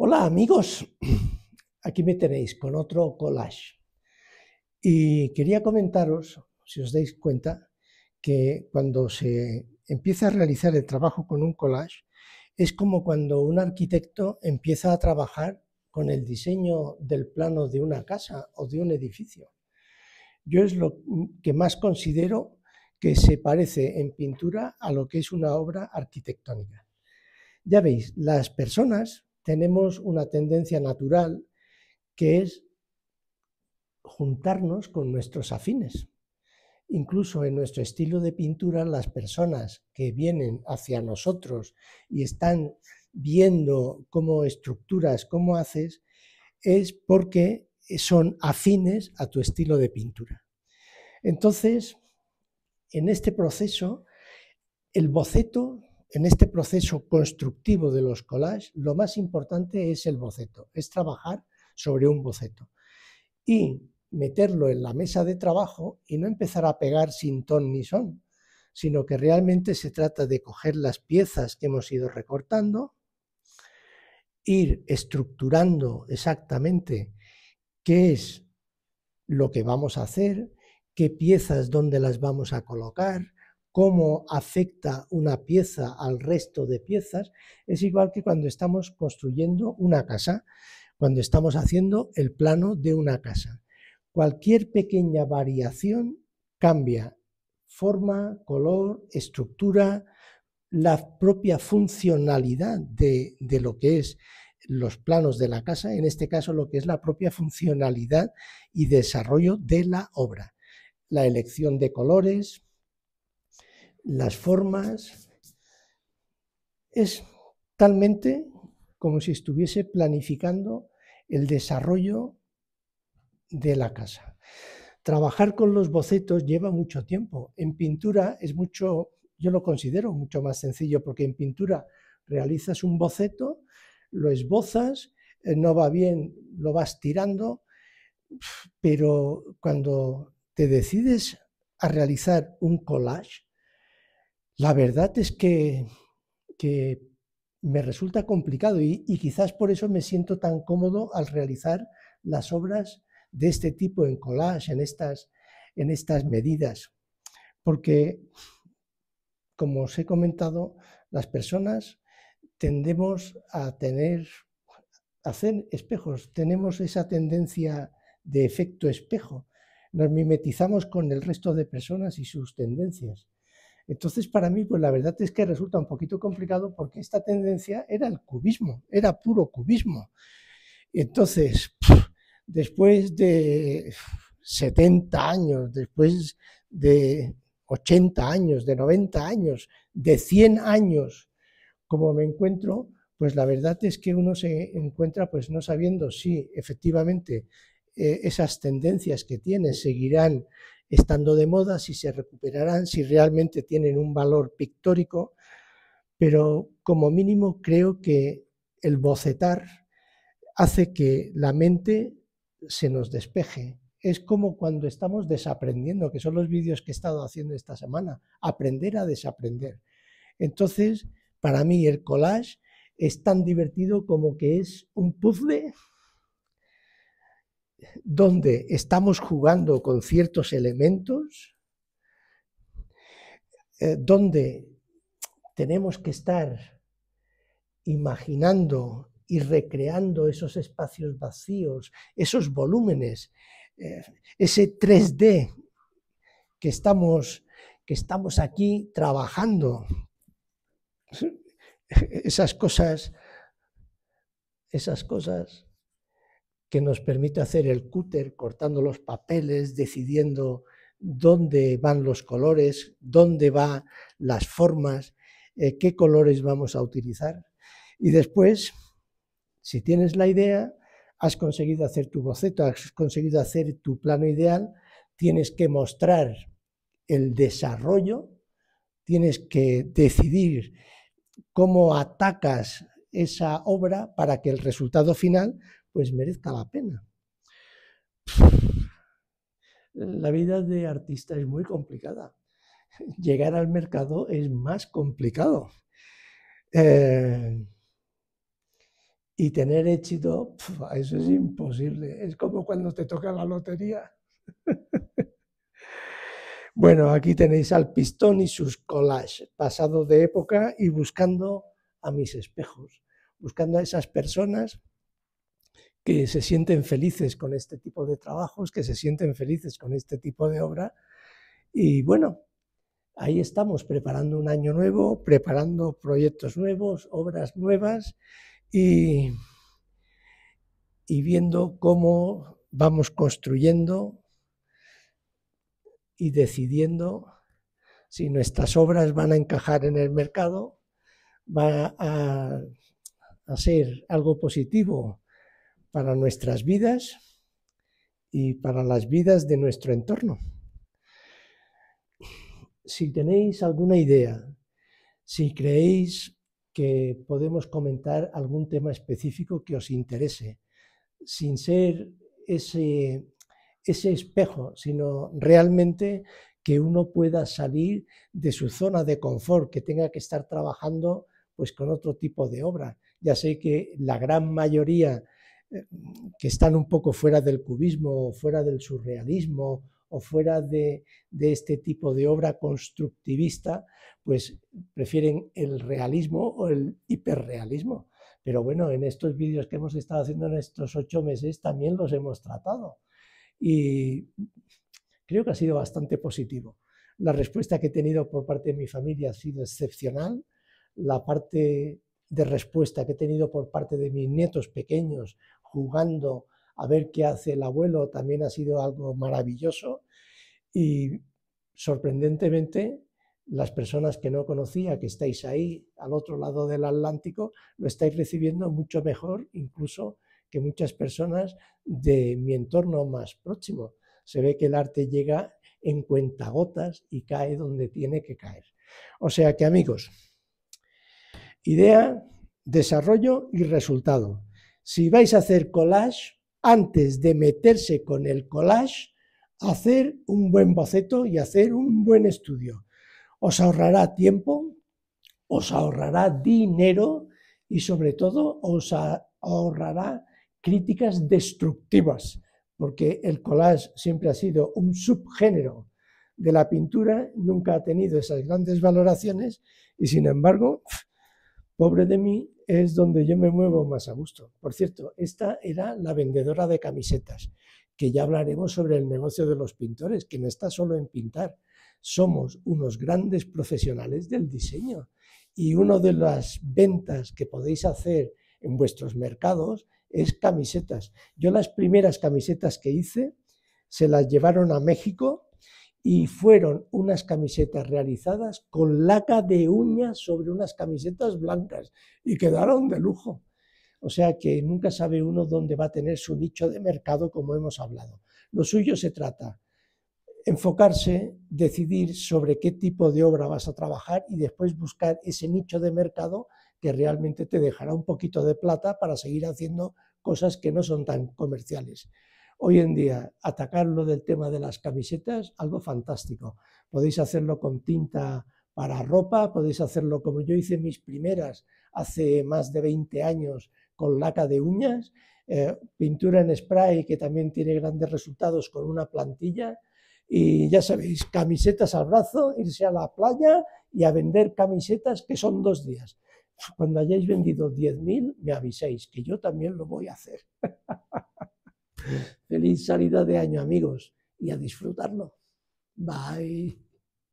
Hola amigos, aquí me tenéis con otro collage. Y quería comentaros, si os dais cuenta, que cuando se empieza a realizar el trabajo con un collage, es como cuando un arquitecto empieza a trabajar con el diseño del plano de una casa o de un edificio. Yo es lo que más considero que se parece en pintura a lo que es una obra arquitectónica. Ya veis, las personas tenemos una tendencia natural que es juntarnos con nuestros afines. Incluso en nuestro estilo de pintura, las personas que vienen hacia nosotros y están viendo cómo estructuras, cómo haces, es porque son afines a tu estilo de pintura. Entonces, en este proceso, el boceto en este proceso constructivo de los collages, lo más importante es el boceto, es trabajar sobre un boceto y meterlo en la mesa de trabajo y no empezar a pegar sin ton ni son, sino que realmente se trata de coger las piezas que hemos ido recortando, ir estructurando exactamente qué es lo que vamos a hacer, qué piezas, dónde las vamos a colocar, cómo afecta una pieza al resto de piezas, es igual que cuando estamos construyendo una casa, cuando estamos haciendo el plano de una casa. Cualquier pequeña variación cambia forma, color, estructura, la propia funcionalidad de, lo que es los planos de la casa, en este caso lo que es la propia funcionalidad y desarrollo de la obra. La elección de colores, las formas. Es talmente como si estuviese planificando el desarrollo de la casa. Trabajar con los bocetos lleva mucho tiempo. En pintura es mucho, yo lo considero mucho más sencillo, porque en pintura realizas un boceto, lo esbozas, eh, no va bien, lo vas tirando, pero cuando te decides a realizar un collage, la verdad es que, me resulta complicado y, quizás por eso me siento tan cómodo al realizar las obras de este tipo en collage, en estas, en estas medidas. Porque, como os he comentado, las personas tendemos a tener, a hacer espejos, tenemos esa tendencia de efecto espejo. Nos mimetizamos con el resto de personas y sus tendencias. Entonces, para mí, pues la verdad es que resulta un poquito complicado porque esta tendencia era el cubismo, era puro cubismo. Entonces, después de 70 años, después de 80 años, de 90 años, de 100 años, como me encuentro, pues la verdad es que uno se encuentra pues no sabiendo si efectivamente eh, esas tendencias que tiene seguirán estando de moda, si se recuperarán, si realmente tienen un valor pictórico, pero como mínimo creo que el bocetar hace que la mente se nos despeje. Es como cuando estamos desaprendiendo, que son los vídeos que he estado haciendo esta semana, aprender a desaprender. Entonces, para mí el collage es tan divertido como que es un puzzle donde estamos jugando con ciertos elementos, eh, donde tenemos que estar imaginando y recreando esos espacios vacíos, esos volúmenes, eh, ese 3D que estamos, que estamos aquí trabajando. Esas cosas, esas cosas que nos permite hacer el cúter cortando los papeles, decidiendo dónde van los colores, dónde van las formas, eh, qué colores vamos a utilizar. Y después, si tienes la idea, has conseguido hacer tu boceto, has conseguido hacer tu plano ideal, tienes que mostrar el desarrollo, tienes que decidir cómo atacas esa obra para que el resultado final pues merezca la pena. La vida de artista es muy complicada. Llegar al mercado es más complicado. Eh, y tener éxito, eso es imposible. Es como cuando te toca la lotería. bueno, aquí tenéis al pistón y sus collages, pasado de época y buscando a mis espejos, buscando a esas personas que se sienten felices con este tipo de trabajos, que se sienten felices con este tipo de obra. Y bueno, ahí estamos preparando un año nuevo, preparando proyectos nuevos, obras nuevas y, viendo cómo vamos construyendo y decidiendo si nuestras obras van a encajar en el mercado, va a, a ser algo positivo para nuestras vidas y para las vidas de nuestro entorno. Si tenéis alguna idea, si creéis que podemos comentar algún tema específico que os interese, sin ser ese, ese espejo, sino realmente que uno pueda salir de su zona de confort, que tenga que estar trabajando pues con otro tipo de obra. Ya sé que la gran mayoría que están un poco fuera del cubismo, fuera del surrealismo o fuera de, de, este tipo de obra constructivista, pues prefieren el realismo o el hiperrealismo. Pero bueno, en estos vídeos que hemos estado haciendo en estos ocho meses también los hemos tratado. Y creo que ha sido bastante positivo. La respuesta que he tenido por parte de mi familia ha sido excepcional. La parte de respuesta que he tenido por parte de mis nietos pequeños jugando a ver qué hace el abuelo también ha sido algo maravilloso y sorprendentemente las personas que no conocía, que estáis ahí al otro lado del Atlántico, lo estáis recibiendo mucho mejor incluso que muchas personas de mi entorno más próximo. Se ve que el arte llega en cuentagotas y cae donde tiene que caer. O sea que amigos, idea, desarrollo y resultado si vais a hacer collage, antes de meterse con el collage, hacer un buen boceto y hacer un buen estudio. Os ahorrará tiempo, os ahorrará dinero y sobre todo os ahorrará críticas destructivas, porque el collage siempre ha sido un subgénero de la pintura, nunca ha tenido esas grandes valoraciones y sin embargo Pobre de mí es donde yo me muevo más a gusto. Por cierto, esta era la vendedora de camisetas, que ya hablaremos sobre el negocio de los pintores, que no está solo en pintar. Somos unos grandes profesionales del diseño y una de las ventas que podéis hacer en vuestros mercados es camisetas. Yo las primeras camisetas que hice se las llevaron a México y fueron unas camisetas realizadas con laca de uñas sobre unas camisetas blancas y quedaron de lujo. O sea que nunca sabe uno dónde va a tener su nicho de mercado, como hemos hablado. Lo suyo se trata enfocarse, decidir sobre qué tipo de obra vas a trabajar y después buscar ese nicho de mercado que realmente te dejará un poquito de plata para seguir haciendo cosas que no son tan comerciales. Hoy en día, atacarlo del tema de las camisetas, algo fantástico. Podéis hacerlo con tinta para ropa, podéis hacerlo como yo hice mis primeras hace más de 20 años con laca de uñas, eh, pintura en spray que también tiene grandes resultados con una plantilla. Y ya sabéis, camisetas al brazo, irse a la playa y a vender camisetas que son dos días. Cuando hayáis vendido 10.000, me aviséis, que yo también lo voy a hacer. Feliz salida de año, amigos, y a disfrutarlo. Bye.